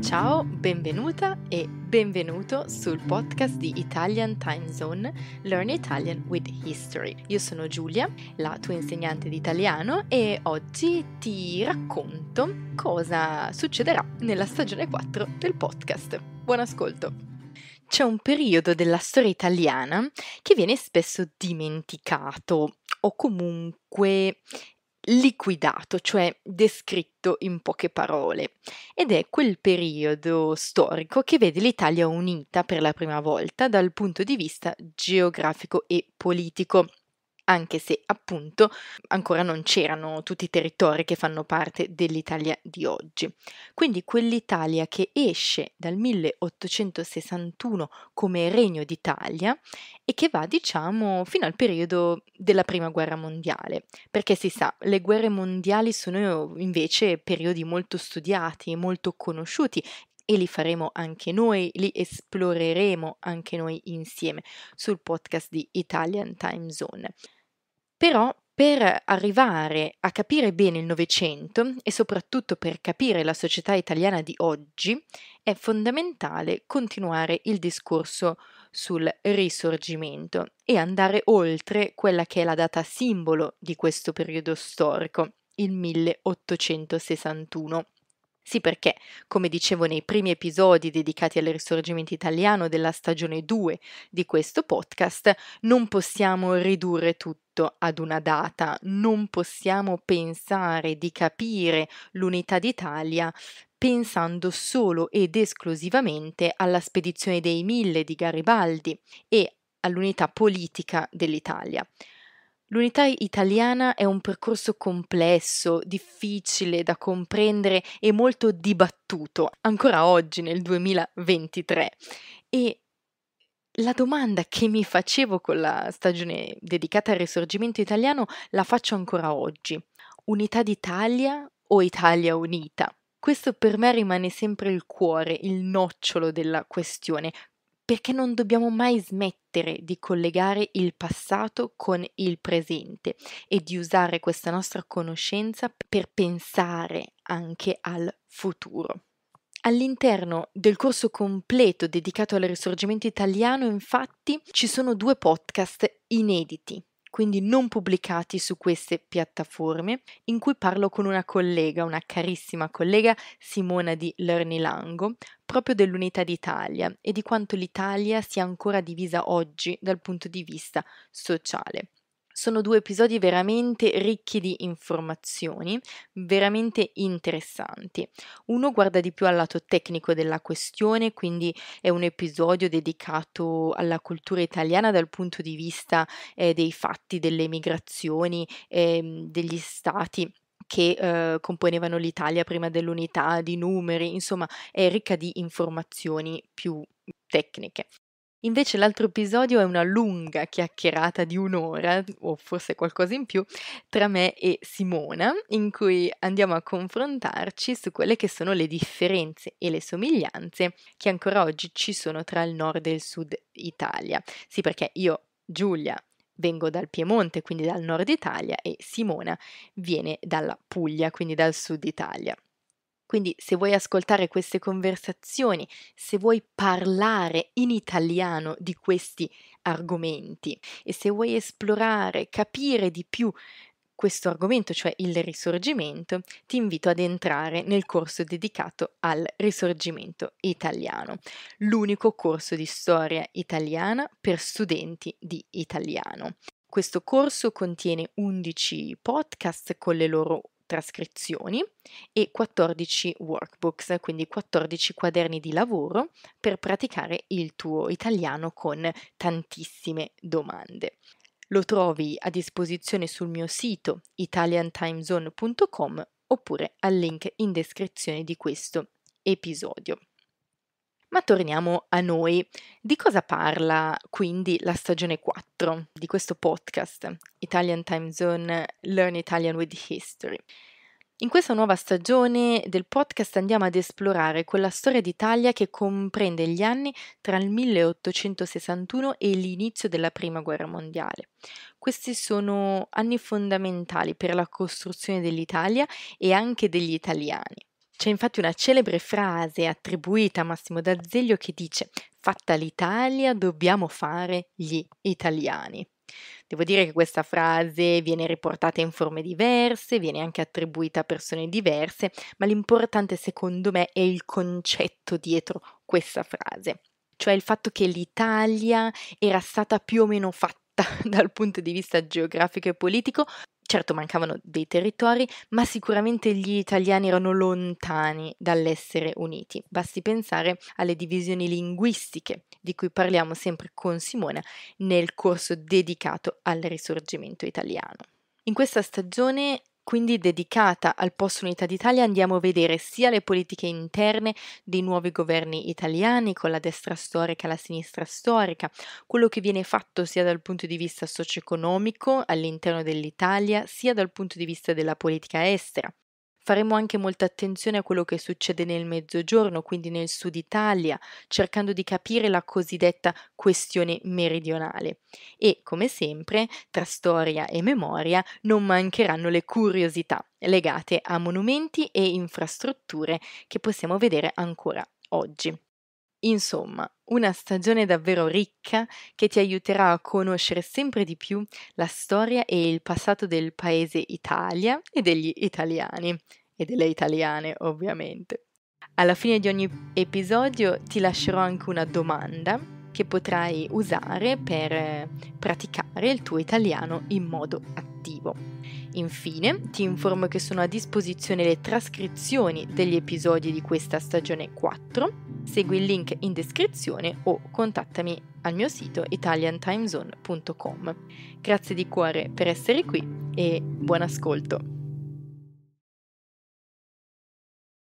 Ciao, benvenuta e benvenuto sul podcast di Italian Time Zone Learn Italian with History. Io sono Giulia, la tua insegnante di italiano e oggi ti racconto cosa succederà nella stagione 4 del podcast. Buon ascolto! C'è un periodo della storia italiana che viene spesso dimenticato o comunque liquidato, cioè descritto in poche parole, ed è quel periodo storico che vede l'Italia unita per la prima volta dal punto di vista geografico e politico anche se appunto ancora non c'erano tutti i territori che fanno parte dell'Italia di oggi. Quindi quell'Italia che esce dal 1861 come Regno d'Italia e che va diciamo fino al periodo della Prima Guerra Mondiale, perché si sa, le guerre mondiali sono invece periodi molto studiati, e molto conosciuti e li faremo anche noi, li esploreremo anche noi insieme sul podcast di Italian Time Zone. Però per arrivare a capire bene il Novecento e soprattutto per capire la società italiana di oggi è fondamentale continuare il discorso sul risorgimento e andare oltre quella che è la data simbolo di questo periodo storico, il 1861. Sì, perché, come dicevo nei primi episodi dedicati al risorgimento italiano della stagione 2 di questo podcast, non possiamo ridurre tutto rispetto ad una data non possiamo pensare di capire l'unità d'Italia pensando solo ed esclusivamente alla spedizione dei mille di Garibaldi e all'unità politica dell'Italia. L'unità italiana è un percorso complesso, difficile da comprendere e molto dibattuto, ancora oggi nel 2023, e la domanda che mi facevo con la stagione dedicata al risorgimento italiano la faccio ancora oggi. Unità d'Italia o Italia unita? Questo per me rimane sempre il cuore, il nocciolo della questione, perché non dobbiamo mai smettere di collegare il passato con il presente e di usare questa nostra conoscenza per pensare anche al futuro. All'interno del corso completo dedicato al risorgimento italiano, infatti, ci sono due podcast inediti, quindi non pubblicati su queste piattaforme, in cui parlo con una collega, una carissima collega, Simona di Lernilango, proprio dell'unità d'Italia e di quanto l'Italia sia ancora divisa oggi dal punto di vista sociale. Sono due episodi veramente ricchi di informazioni, veramente interessanti. Uno guarda di più al lato tecnico della questione, quindi è un episodio dedicato alla cultura italiana dal punto di vista eh, dei fatti, delle migrazioni, eh, degli stati che eh, componevano l'Italia prima dell'unità, di numeri, insomma è ricca di informazioni più tecniche. Invece l'altro episodio è una lunga chiacchierata di un'ora, o forse qualcosa in più, tra me e Simona, in cui andiamo a confrontarci su quelle che sono le differenze e le somiglianze che ancora oggi ci sono tra il nord e il sud Italia. Sì, perché io, Giulia, vengo dal Piemonte, quindi dal nord Italia, e Simona viene dalla Puglia, quindi dal sud Italia. Quindi se vuoi ascoltare queste conversazioni, se vuoi parlare in italiano di questi argomenti e se vuoi esplorare, capire di più questo argomento, cioè il risorgimento, ti invito ad entrare nel corso dedicato al risorgimento italiano, l'unico corso di storia italiana per studenti di italiano. Questo corso contiene 11 podcast con le loro trascrizioni e 14 workbooks, quindi 14 quaderni di lavoro per praticare il tuo italiano con tantissime domande. Lo trovi a disposizione sul mio sito italiantimezone.com oppure al link in descrizione di questo episodio. Ma torniamo a noi. Di cosa parla quindi la stagione 4 di questo podcast, Italian Time Zone Learn Italian with History? In questa nuova stagione del podcast andiamo ad esplorare quella storia d'Italia che comprende gli anni tra il 1861 e l'inizio della Prima Guerra Mondiale. Questi sono anni fondamentali per la costruzione dell'Italia e anche degli italiani. C'è infatti una celebre frase attribuita a Massimo D'Azeglio che dice Fatta l'Italia dobbiamo fare gli italiani. Devo dire che questa frase viene riportata in forme diverse, viene anche attribuita a persone diverse, ma l'importante secondo me è il concetto dietro questa frase, cioè il fatto che l'Italia era stata più o meno fatta dal punto di vista geografico e politico Certo mancavano dei territori, ma sicuramente gli italiani erano lontani dall'essere uniti. Basti pensare alle divisioni linguistiche di cui parliamo sempre con Simona nel corso dedicato al risorgimento italiano. In questa stagione quindi dedicata al Post Unità d'Italia andiamo a vedere sia le politiche interne dei nuovi governi italiani, con la destra storica e la sinistra storica, quello che viene fatto sia dal punto di vista socio-economico all'interno dell'Italia, sia dal punto di vista della politica estera. Faremo anche molta attenzione a quello che succede nel mezzogiorno, quindi nel sud Italia, cercando di capire la cosiddetta questione meridionale. E come sempre, tra storia e memoria non mancheranno le curiosità legate a monumenti e infrastrutture che possiamo vedere ancora oggi. Insomma, una stagione davvero ricca che ti aiuterà a conoscere sempre di più la storia e il passato del paese Italia e degli italiani e delle italiane ovviamente. Alla fine di ogni episodio ti lascerò anche una domanda che potrai usare per eh, praticare il tuo italiano in modo attivo. Infine ti informo che sono a disposizione le trascrizioni degli episodi di questa stagione 4. Segui il link in descrizione o contattami al mio sito italiantimezone.com. Grazie di cuore per essere qui e buon ascolto!